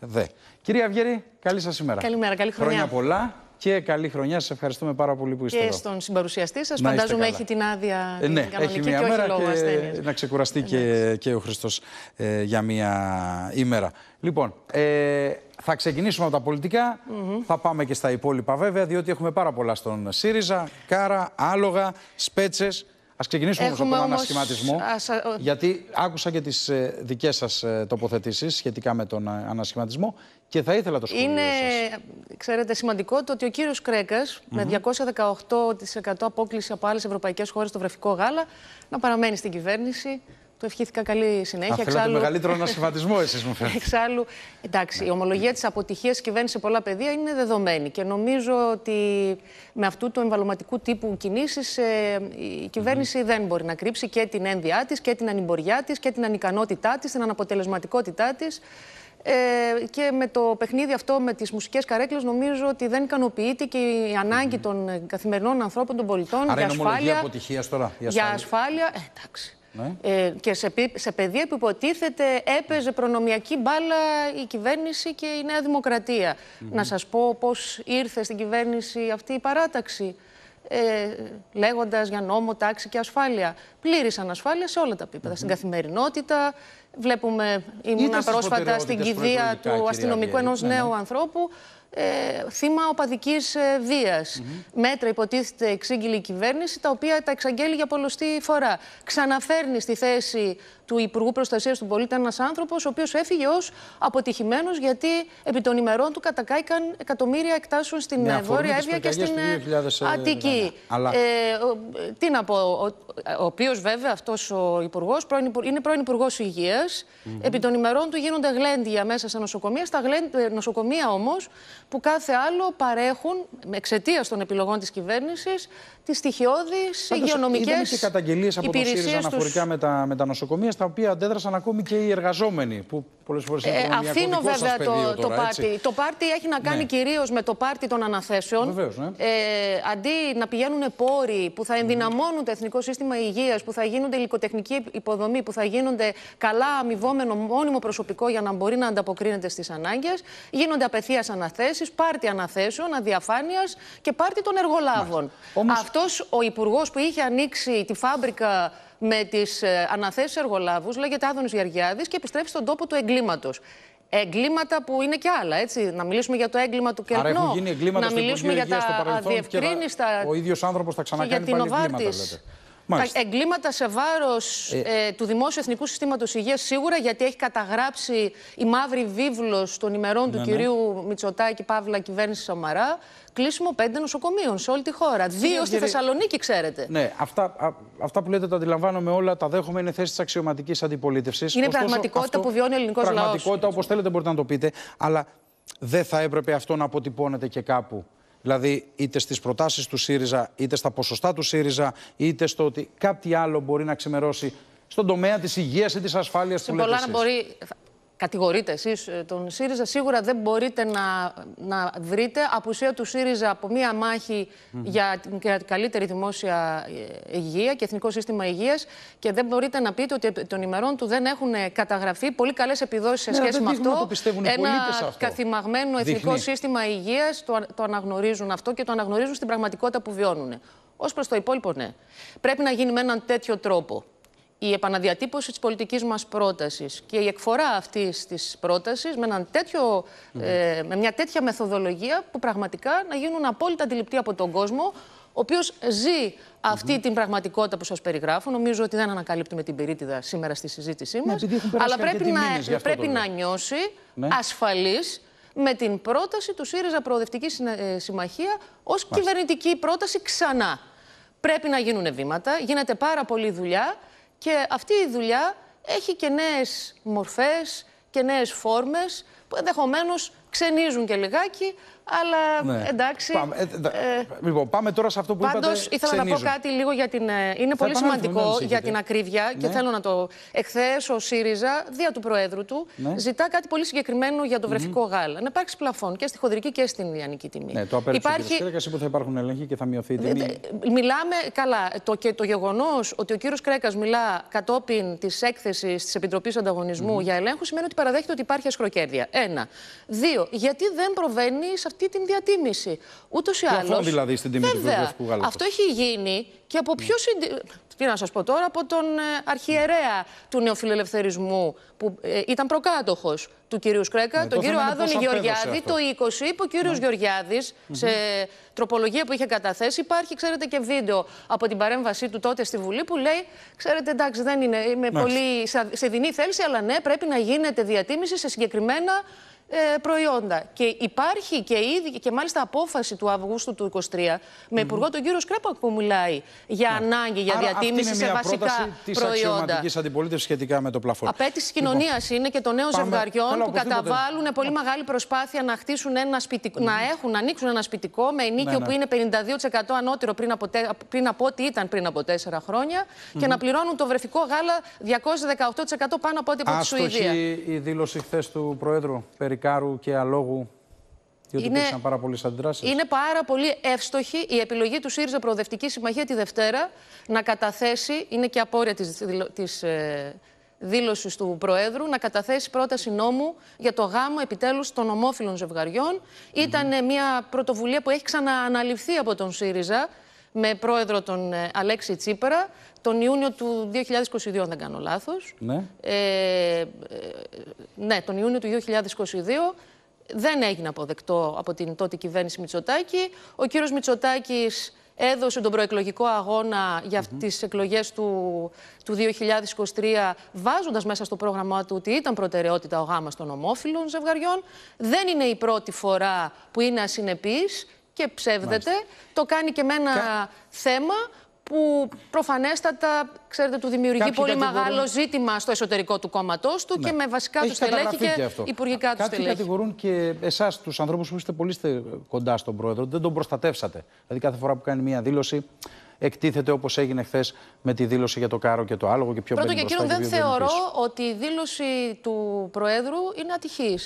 δε. Κυρία Αυγέρη, καλή σας ημέρα. Καλημέρα, καλή χρονιά. Χρόνια πολλά και καλή χρονιά. Σας ευχαριστούμε πάρα πολύ που είστε και εδώ. Και στον συμπαρουσιαστή σας, φαντάζομαι έχει την άδεια ε, ναι, την έχει μια και μέρα όχι λόγω Να ξεκουραστεί και, και, ο Χριστός ε, για μια ημέρα. Λοιπόν, ε, θα ξεκινήσουμε από τα πολιτικα mm -hmm. Θα πάμε και στα υπόλοιπα βέβαια, διότι έχουμε πάρα πολλά στον ΣΥΡΙΖΑ, Κάρα, Άλογα, Σπέτσες. Ας ξεκινήσουμε όμως από τον ανασχηματισμό. Γιατί άκουσα και τις ε, δικές σας ε, τοποθετήσεις σχετικά με τον ε, ανασχηματισμό και θα ήθελα το σχόλιο Είναι, ξέρετε, σημαντικό το ότι ο κύριος Κρέκας, με 218% απόκληση από άλλες ευρωπαϊκές χώρες στο βρεφικό γάλα, να παραμένει στην κυβέρνηση του ευχήθηκα καλή συνέχεια. Αν θέλατε μεγαλύτερο ανασυμβατισμό, εσείς μου φαίνεται. Εξάλλου, εντάξει, η ομολογία της αποτυχίας κυβέρνηση σε πολλά πεδία είναι δεδομένη. Και νομίζω ότι με αυτού του εμβαλωματικού τύπου κινήσεις ε, η κυβέρνηση δεν μπορεί να κρύψει και την ένδυά της και την ανυμποριά της και την ανυκανότητά της, την αναποτελεσματικότητά της. Ε, και με το παιχνίδι αυτό με τις μουσικές καρέκλες νομίζω ότι δεν ικανοποιείται και η ανάγκη mm -hmm. των καθημερινών ανθρώπων, των πολιτών Άρα για Για ασφάλεια, για ασφάλεια ε, εντάξει. Ναι. Ε, και σε, σε που υποτίθεται έπαιζε προνομιακή μπάλα η κυβέρνηση και η Νέα Δημοκρατία. Να σας πω πώς ήρθε στην κυβέρνηση αυτή η παράταξη. Ε, λέγοντας για νόμο, τάξη και ασφάλεια. Πλήρης ανασφάλεια σε όλα τα επίπεδα. Στην καθημερινότητα, Βλέπουμε, ήμουνα πρόσφατα στην κηδεία του αστυνομικού ενός ναι, ναι. νέου ανθρώπου, ε, θύμα οπαδικής ε, βίας. Μέτρα υποτίθεται εξήγηλη η κυβέρνηση, τα οποία τα εξαγγέλει για πολλωστή φορά. Ξαναφέρνει στη θέση του Υπουργού Προστασίας του Πολίτη ένας άνθρωπος, ο οποίος έφυγε ως αποτυχημένος, γιατί επί των ημερών του κατακάηκαν εκατομμύρια εκτάσεων στην ναι, Βόρεια Εύβοια και στην ε, ε, Αττική. Ε, τι να πω, ο, ο οποίος βέβαια αυτός ο Υπουργός είναι πρώην Υπουργός Υγείας. Επί των ημερών του γίνονται γλέντια μέσα στα νοσοκομεία. Στα ε, νοσοκομεία όμως, που κάθε άλλο παρέχουν εξαιτίας των επιλογών της κυβέρνησης τις στοιχειώδεις υγειονομικέ υπηρεσίε. και καταγγελίες από τον ΣΥΡΙΖΑ αναφορικά με, τα, με τα νοσοκομεία, στα οποία αντέδρασαν ακόμη και οι εργαζόμενοι. Που Πολλές ε, αφήνω βέβαια το, πάρτι. Το πάρτι έχει να κάνει ναι. κυρίως με το πάρτι των αναθέσεων. Ναι. ε, αντί να πηγαίνουν πόροι που θα ενδυναμώνουν το Εθνικό Σύστημα Υγείας, που θα γίνονται υλικοτεχνική υποδομή, που θα γίνονται καλά αμοιβόμενο μόνιμο προσωπικό για να μπορεί να ανταποκρίνεται στις ανάγκες, γίνονται απευθείας αναθέσεις, πάρτι αναθέσεων, αδιαφάνειας και πάρτι των εργολάβων. Όμως... Αυτός ο υπουργός που είχε ανοίξει τη φάμπρικα με τις ε, αναθέσεις εργολάβους, λέγεται Άδωνης Γεωργιάδης και επιστρέφει στον τόπο του εγκλήματος. Εγκλήματα που είναι και άλλα, έτσι. Να μιλήσουμε για το έγκλημα του Κερνό. να μιλήσουμε για τα αδιευκρίνηστα. Ο ίδιος άνθρωπος θα ξανακάνει πάλι εγκλήματα, λέτε εγκλήματα σε βάρος ε. Ε, του Δημόσιου Εθνικού Συστήματος Υγείας σίγουρα, γιατί έχει καταγράψει η μαύρη βίβλος των ημερών ναι, του ναι. κυρίου Μητσοτάκη Παύλα Κυβέρνηση Σαμαρά κλείσιμο πέντε νοσοκομείων σε όλη τη χώρα. Δύο στη Θεσσαλονίκη, ξέρετε. Ναι, αυτά, αυτά που λέτε τα αντιλαμβάνομαι όλα, τα δέχομαι, είναι θέση της αξιωματικής αντιπολίτευσης. Είναι Ωστόσο, πραγματικότητα που βιώνει ο ελληνικός λαός. Πραγματικότητα, όπως θέλετε, μπορείτε να το πείτε, αλλά δεν θα έπρεπε αυτό να αποτυπώνεται και κάπου. Δηλαδή, είτε στις προτάσεις του ΣΥΡΙΖΑ, είτε στα ποσοστά του ΣΥΡΙΖΑ, είτε στο ότι κάτι άλλο μπορεί να ξημερώσει στον τομέα της υγείας ή της ασφάλειας του Σε κατηγορείτε εσείς ε, τον ΣΥΡΙΖΑ, σίγουρα δεν μπορείτε να, να βρείτε απουσία του ΣΥΡΙΖΑ από μία μάχη για την καλύτερη δημόσια ε, υγεία και εθνικό σύστημα υγείας. Και δεν μπορείτε να πείτε ότι των ημερών του δεν έχουν καταγραφεί πολύ καλές επιδόσεις σε ναι, σχέση με αυτό. Το Ένα αυτό. καθημαγμένο εθνικό σύστημα υγείας το, το αναγνωρίζουν αυτό και το αναγνωρίζουν στην πραγματικότητα που βιώνουν. Ως προς το υπόλοιπο, ναι. Πρέπει να γίνει με έναν τέτοιο τρόπο η επαναδιατύπωση της πολιτικής μας πρότασης και η εκφορά αυτής της πρότασης με, έναν τέτοιο, ε, με μια τέτοια μεθοδολογία που πραγματικά να γίνουν απόλυτα αντιληπτοί από τον κόσμο ο οποίος ζει αυτή την πραγματικότητα που σας περιγράφω. Νομίζω ότι δεν ανακαλύπτουμε την περίτιδα σήμερα στη συζήτησή ναι, μας. αλλά πρέπει να, πρέπει να νιώσει ναι. ασφαλής με την πρόταση του ΣΥΡΙΖΑ Προοδευτική ε, Συμμαχία ως κυβερνητική πρόταση ξανά. Πρέπει να γίνουν βήματα, γίνεται πάρα πολλή δουλειά. Και αυτή η δουλειά έχει και νέες μορφές και νέες φόρμες που ενδεχομένως ξενίζουν και λιγάκι, αλλά ναι. εντάξει. Πάμε, ε, ε, λοιπόν, πάμε τώρα σε αυτό που πάντως, είπατε. ήθελα ξενίζουν. να πω κάτι λίγο για την. Ε, είναι πολύ σημαντικό για την ακρίβεια ναι. και θέλω να το. Εχθές ο ΣΥΡΙΖΑ, δια του Προέδρου του, ναι. ζητά κάτι πολύ συγκεκριμένο για το βρεφικό mm -hmm. γάλα. Να υπάρξει πλαφόν και στη χοντρική και στην λιανική τιμή. Ναι, το Υπάρχει... κύριε Κρέκα, που θα υπάρχουν ελέγχοι και θα μειωθεί η τιμή. Μιλάμε καλά. Το, το γεγονός ότι ο κύριος Κρέκας μιλά κατόπιν της έκθεσης της Επιτροπής Ανταγωνισμού για ελέγχους σημαίνει ότι παραδέχεται ότι υπάρχει ασχροκέρδεια. Ένα. Δύο γιατί δεν προβαίνει σε αυτή την διατίμηση. Ούτως ή άλλω. δηλαδή στην τιμή βέβαια, του Αυτό έχει γίνει και από ποιο. Ναι. Συντι... Τι να σας πω τώρα, από τον ε, αρχιερέα του νεοφιλελευθερισμού που ε, ήταν προκάτοχος του κυρίου Σκρέκα, ναι, τον κύριο Άδωνη Γεωργιάδη, το 20, είπε ο κύριος ναι. Γεωργιάδης, σε τροπολογία που είχε καταθέσει. Υπάρχει, ξέρετε, και βίντεο από την παρέμβασή του τότε στη Βουλή που λέει: Ξέρετε, εντάξει, δεν είναι, είμαι πολύ σε δινή θέληση, αλλά ναι, πρέπει να γίνεται διατίμηση σε συγκεκριμένα ε, προϊόντα. Και υπάρχει και ήδη και μάλιστα απόφαση του Αυγούστου του 2023 με υπουργο τον κύριο Σκρέπακ που μιλάει για ναι. ανάγκη, για Άρα διατίμηση σε βασικά της προϊόντα. Τη αντιπολίτευσης σχετικά με το πλαφόν. Απέτηση λοιπόν, κοινωνίας είναι και των νέων πάμε... ζευγαριών που καταβάλουν ναι. πολύ μεγάλη προσπάθεια να χτίσουν ένα σπιτικό, να έχουν, να ανοίξουν ένα σπιτικό με ενίκιο ναι, ναι. που είναι 52% ανώτερο πριν από, πριν από ό,τι ήταν πριν από τέσσερα χρόνια και να πληρώνουν το βρεφικό γάλα 218% πάνω από ό,τι από τη Σουηδία. η δήλωση χθες του Προέδρου περί και Αλόγου, είναι, πάρα Είναι πολύ εύστοχη η επιλογή του ΣΥΡΙΖΑ Προοδευτική Συμμαχία τη Δευτέρα να καταθέσει, είναι και απόρρια της της, ε, δήλωσης του Προέδρου, να καταθέσει πρόταση νόμου για το γάμο επιτέλους των ομόφυλων ζευγαριών. Ήταν μια πρωτοβουλία που έχει ξανααναλυφθεί από τον ΣΥΡΙΖΑ με πρόεδρο τον ε, Αλέξη Τσίπερα τον Ιούνιο του 2022, αν δεν κάνω λάθος. Ναι. Ε, ε ναι, τον Ιούνιο του 2022 δεν έγινε αποδεκτό από την τότε κυβέρνηση Μητσοτάκη. Ο κύριος Μητσοτάκης έδωσε τον προεκλογικό αγώνα για mm -hmm. τις εκλογές του, του 2023 βάζοντας μέσα στο πρόγραμμά του ότι ήταν προτεραιότητα ο γάμας των ομόφυλων ζευγαριών. Δεν είναι η πρώτη φορά που είναι ασυνεπής και ψεύδεται. Το κάνει και με ένα θέμα που προφανέστατα, ξέρετε, του δημιουργεί πολύ μεγάλο ζήτημα στο εσωτερικό του κόμματό του ναι. και με βασικά τους στελέχη και αυτό. υπουργικά τους στελέχη. Κάποιοι κατηγορούν και εσάς, τους ανθρώπους που είστε πολύ κοντά στον πρόεδρο, δεν τον προστατεύσατε. Δηλαδή, κάθε φορά που κάνει μία δήλωση, εκτίθεται όπως έγινε χθες με τη δήλωση για το κάρο και το άλογο και πιο Πρώτο και κύριο, δεν θεωρώ ότι η δήλωση του Προέδρου είναι ατυχής.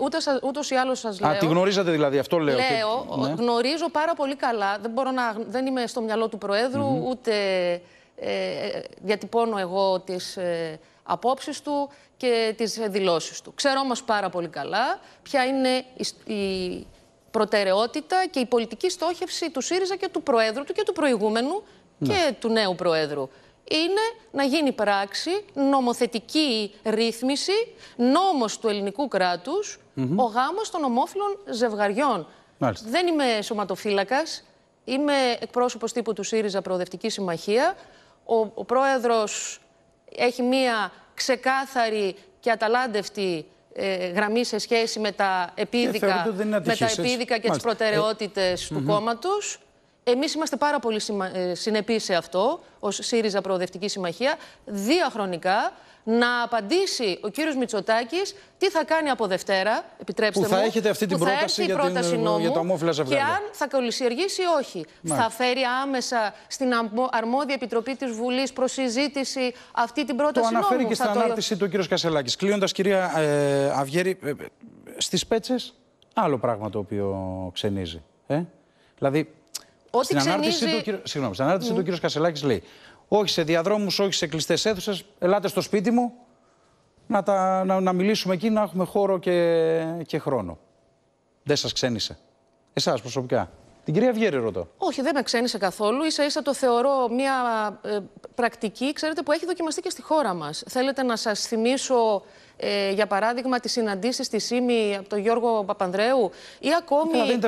Ούτε ούτω ή άλλως σας λέω. Α, τη γνωρίζατε δηλαδή, αυτό λέω. Λέω, ναι. γνωρίζω πάρα πολύ καλά. Δεν, μπορώ να, δεν είμαι στο μυαλό του Προέδρου, ούτε ε, ε, διατυπώνω εγώ τις ε, απόψεις του και τις δηλώσεις του. Ξέρω όμως πάρα πολύ καλά ποια είναι η προτεραιότητα και η πολιτική στόχευση του ΣΥΡΙΖΑ και του Προέδρου του και του προηγούμενου ναι. και του νέου Προέδρου είναι να γίνει πράξη νομοθετική ρύθμιση, νόμος του ελληνικού κράτους, ο γάμος των ομόφυλων ζευγαριών. Δεν είμαι σωματοφύλακας, είμαι εκπρόσωπος τύπου του ΣΥΡΙΖΑ Προοδευτική Συμμαχία. Ο, ο πρόεδρος έχει μία ξεκάθαρη και αταλάντευτη ε, γραμμή σε σχέση με τα ε, επίδικα, με τα και τις ε, προτεραιότητες του mm κόμματος. Εμείς είμαστε πάρα πολύ ε, συνεπείς σε αυτό, ως ΣΥΡΙΖΑ Προοδευτική Συμμαχία, χρονικά, να απαντήσει ο κύριος Μητσοτάκης τι θα κάνει από Δευτέρα. Επιτρέψτε που μου. Θα έχετε αυτή την πρόταση, για, πρόταση την, ε, νόμου, για τα Και αν θα κολυσιεργήσει ή όχι. Ναι. Θα φέρει άμεσα στην αρμόδια επιτροπή της Βουλής προς συζήτηση αυτή την πρόταση. Το αναφέρει και στην ανάρτηση του κύριος Κασελάκης. Κλείνοντας, κυρία ε, Αυγέρη, ε, στις πέτσες, άλλο πράγμα το οποίο ξενίζει. Ε? Δηλαδή, Ό,τι ξενίζει... Του, στην ανάρτηση mm. του κ. Κασελάκης λέει: Όχι σε διαδρόμους, όχι σε κλειστές αίθουσες. Ελάτε στο σπίτι μου να, τα, να, μιλήσουμε εκεί, να έχουμε χώρο και, και χρόνο. Δεν σας ξένησε. Εσάς προσωπικά. Την κυρία Βιέρη ρωτώ. Όχι, δεν με ξένησε καθόλου. σα ίσα το θεωρώ μια ε, πρακτική, ξέρετε, που έχει δοκιμαστεί και στη χώρα μας. Θέλετε να σας θυμίσω ε, για παράδειγμα, τις συναντήσεις στη ΣΥΜΗ από τον Γιώργο Παπανδρέου ή ακόμη. δεν τα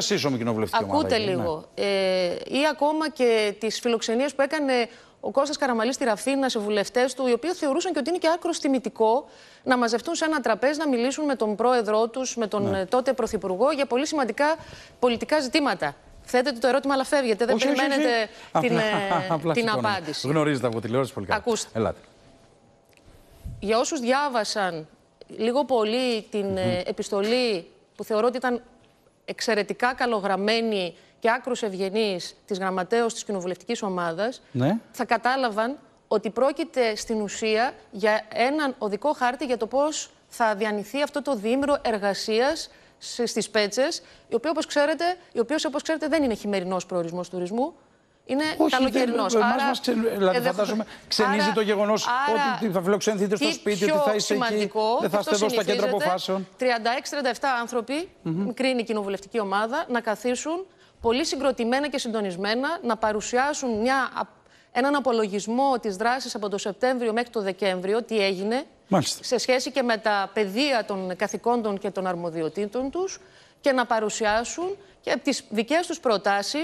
Ακούτε ομάδα. λίγο. Ναι. Ε, ή ακόμα και τις φιλοξενίες που έκανε ο Κώστας Καραμαλής στη Ραφίνα, σε βουλευτές του, οι οποίοι θεωρούσαν και ότι είναι και άκρος τιμητικό να μαζευτούν σε ένα τραπέζι να μιλήσουν με τον πρόεδρό τους, με τον ναι. ε, τότε πρωθυπουργό για πολύ σημαντικά πολιτικά ζητήματα. Θέτετε το ερώτημα, αλλά φεύγετε. Δεν περιμένετε την, ε, απλά, απάντηση. Γνωρίζετε από τηλεόραση πολύ καλά. Ακούστε. Ελάτε. Για όσους διάβασαν λίγο πολύ την ε, επιστολή που θεωρώ ότι ήταν εξαιρετικά καλογραμμένη και άκρους ευγενής της γραμματέως της κοινοβουλευτικής ομάδας, ναι. θα κατάλαβαν ότι πρόκειται στην ουσία για έναν οδικό χάρτη για το πώς θα διανυθεί αυτό το διήμερο εργασίας στις Πέτσες, η ξέρετε, η οποία, όπως ξέρετε δεν είναι χειμερινός προορισμός τουρισμού, είναι καλοκαιρινό. Άρα, μας ξε... Δηλαδή ξενίζει το γεγονός ότι θα φιλοξενηθείτε στο σπίτι, ότι θα είστε εκεί, δεν θα είστε εδώ στα κέντρα αποφάσεων. 36-37 άνθρωποι, mm -hmm. μικρή είναι η κοινοβουλευτική ομάδα, να καθίσουν πολύ συγκροτημένα και συντονισμένα, να παρουσιάσουν μια, έναν απολογισμό της δράσης από το Σεπτέμβριο μέχρι το Δεκέμβριο, τι έγινε, σε σχέση και με τα πεδία των καθηκόντων και των αρμοδιοτήτων τους και να παρουσιάσουν και τις δικές τους προτάσεις,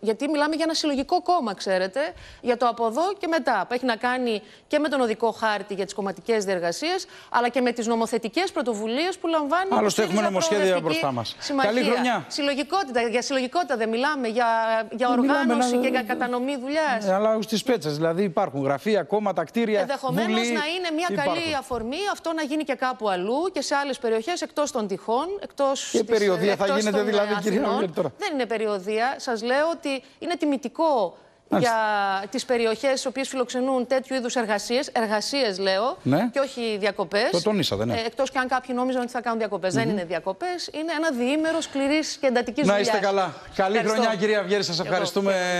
γιατί μιλάμε για ένα συλλογικό κόμμα, ξέρετε, για το από εδώ και μετά, που έχει να κάνει και με τον οδικό χάρτη για τις κομματικές διεργασίες, αλλά και με τις νομοθετικές πρωτοβουλίες που λαμβάνει. Άλλωστε, έχουμε νομοσχέδια μπροστά μας. Καλή χρονιά. Συλλογικότητα, για συλλογικότητα δεν μιλάμε, για, για οργάνωση και για κατανομή δουλειάς. Ναι, αλλά στις πέτσες, δηλαδή υπάρχουν γραφεία, κόμματα, κτίρια. Ενδεχομένως να είναι μια καλή αφορμή αυτό να γίνει και κάπου αλλού και σε άλλες περιοχές εκτός των τυχών, εκτός. Και περιοδία ε, θα γίνεται δηλαδή, ε, κυρία δεν είναι περιοδία. Σας λέω ότι είναι τιμητικό για τις περιοχές οι οποίες φιλοξενούν τέτοιου είδους εργασίες. Εργασίες, λέω, ναι. και όχι διακοπές. Το τονίσατε, ναι. Ε, Εκτός και αν κάποιοι νόμιζαν ότι θα κάνουν διακοπές. Δεν είναι διακοπές. Είναι ένα διήμερο σκληρής και εντατικής δουλειά. Να είστε καλά. Καλή χρονιά, κυρία Βιέρη. Σα ευχαριστούμε.